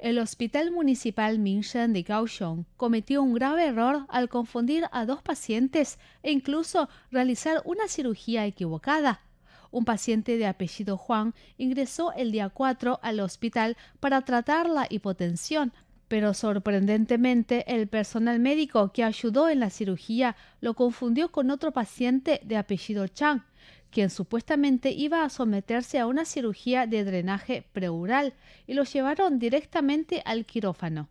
El Hospital Municipal Mingshan de Kaohsiung cometió un grave error al confundir a dos pacientes e incluso realizar una cirugía equivocada. Un paciente de apellido Juan ingresó el día 4 al hospital para tratar la hipotensión, pero sorprendentemente el personal médico que ayudó en la cirugía lo confundió con otro paciente de apellido Chang quien supuestamente iba a someterse a una cirugía de drenaje preural y lo llevaron directamente al quirófano.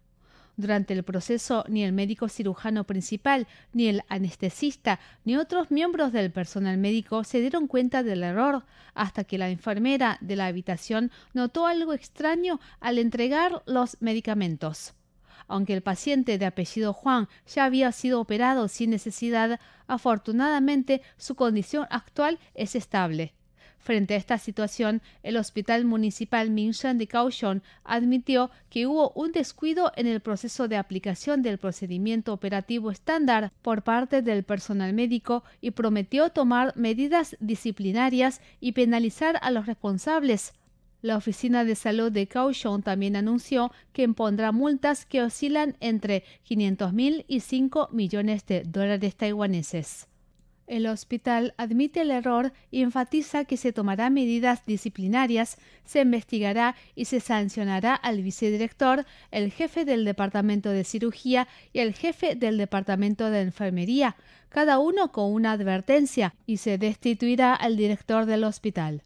Durante el proceso, ni el médico cirujano principal, ni el anestesista, ni otros miembros del personal médico se dieron cuenta del error, hasta que la enfermera de la habitación notó algo extraño al entregar los medicamentos. Aunque el paciente de apellido Juan ya había sido operado sin necesidad, afortunadamente su condición actual es estable. Frente a esta situación, el Hospital Municipal Minshan de Kaohsiung admitió que hubo un descuido en el proceso de aplicación del procedimiento operativo estándar por parte del personal médico y prometió tomar medidas disciplinarias y penalizar a los responsables. La Oficina de Salud de Kaohsiung también anunció que impondrá multas que oscilan entre 500.000 y 5 millones de dólares taiwaneses. El hospital admite el error y enfatiza que se tomará medidas disciplinarias, se investigará y se sancionará al vicedirector, el jefe del departamento de cirugía y el jefe del departamento de enfermería, cada uno con una advertencia, y se destituirá al director del hospital.